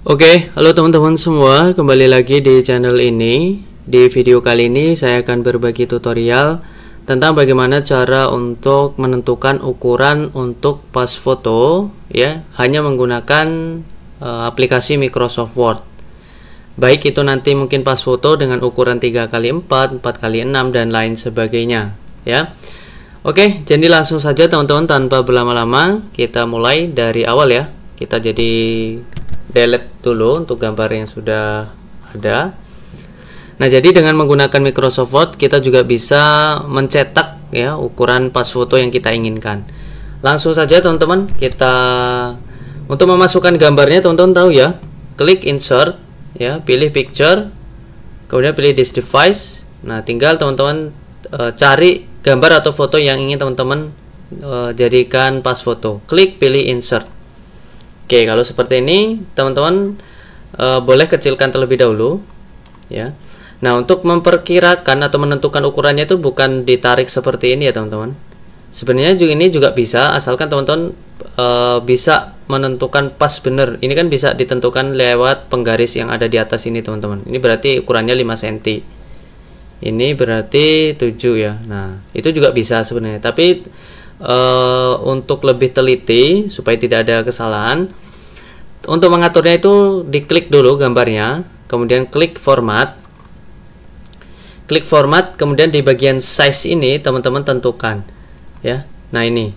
Oke, halo teman-teman semua, kembali lagi di channel ini. Di video kali ini saya akan berbagi tutorial tentang bagaimana cara untuk menentukan ukuran untuk pas foto ya, hanya menggunakan uh, aplikasi Microsoft Word. Baik itu nanti mungkin pas foto dengan ukuran 3x4, 4x6 dan lain sebagainya ya. Oke, jadi langsung saja teman-teman tanpa berlama-lama kita mulai dari awal ya. Kita jadi delete dulu untuk gambar yang sudah ada nah jadi dengan menggunakan Microsoft Word kita juga bisa mencetak ya ukuran pas foto yang kita inginkan langsung saja teman-teman kita untuk memasukkan gambarnya teman-teman tahu ya klik insert ya pilih picture kemudian pilih this device nah tinggal teman-teman e, cari gambar atau foto yang ingin teman-teman e, jadikan pas foto klik pilih insert Oke, kalau seperti ini teman-teman e, boleh kecilkan terlebih dahulu ya. Nah, untuk memperkirakan atau menentukan ukurannya itu bukan ditarik seperti ini ya, teman-teman. Sebenarnya juga ini juga bisa asalkan teman-teman e, bisa menentukan pas benar. Ini kan bisa ditentukan lewat penggaris yang ada di atas ini, teman-teman. Ini berarti ukurannya 5 cm. Ini berarti 7 ya. Nah, itu juga bisa sebenarnya. Tapi uh, untuk lebih teliti supaya tidak ada kesalahan untuk mengaturnya itu diklik dulu gambarnya kemudian klik format klik format kemudian di bagian size ini teman-teman tentukan ya nah ini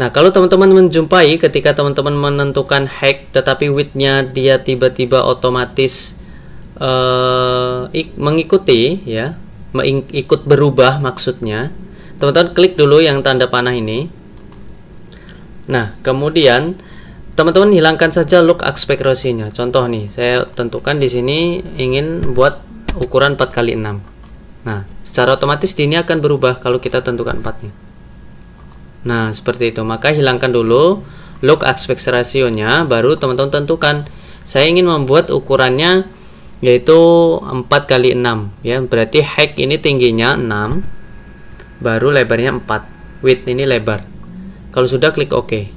Nah, kalau teman-teman menjumpai ketika teman-teman menentukan hack tetapi widthnya dia tiba-tiba otomatis uh, mengikuti ya, ikut berubah maksudnya teman-teman klik dulu yang tanda panah ini nah kemudian teman-teman hilangkan saja look aspect ratio-nya contoh nih saya tentukan di sini ingin buat ukuran 4x6 nah secara otomatis ini akan berubah kalau kita tentukan 4 nya nah seperti itu maka hilangkan dulu look aspect ratio-nya baru teman-teman tentukan saya ingin membuat ukurannya yaitu 4 kali 6 ya berarti height ini tingginya 6 baru lebarnya 4 width ini lebar kalau sudah klik OK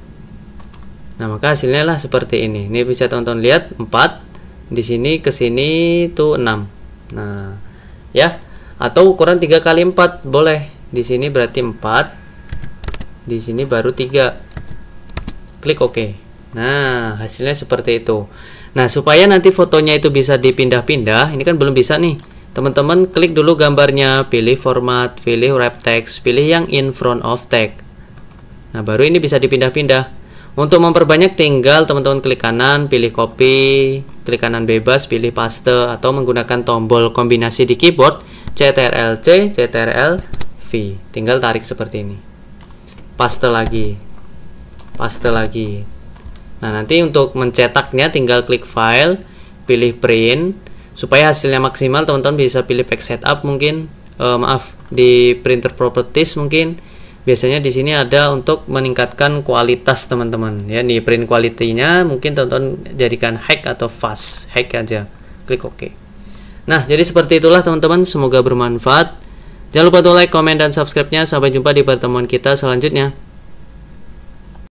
nah maka hasilnya lah seperti ini ini bisa tonton lihat 4 di sini ke sini tuh 6 nah ya atau ukuran 3 kali 4 boleh di sini berarti 4 di sini baru 3 klik OK nah hasilnya seperti itu nah supaya nanti fotonya itu bisa dipindah-pindah ini kan belum bisa nih teman-teman klik dulu gambarnya pilih format pilih wrap text pilih yang in front of text. nah baru ini bisa dipindah-pindah untuk memperbanyak tinggal teman-teman klik kanan pilih copy klik kanan bebas pilih paste atau menggunakan tombol kombinasi di keyboard CTRL C CTRL V tinggal tarik seperti ini paste lagi paste lagi nah nanti untuk mencetaknya tinggal klik file pilih print supaya hasilnya maksimal teman-teman bisa pilih pack setup mungkin e, maaf di printer properties mungkin biasanya di sini ada untuk meningkatkan kualitas teman-teman ya di print kualitinya mungkin teman-teman jadikan hack atau fast hack aja klik OK nah jadi seperti itulah teman-teman semoga bermanfaat jangan lupa untuk like, comment dan subscribe-nya sampai jumpa di pertemuan kita selanjutnya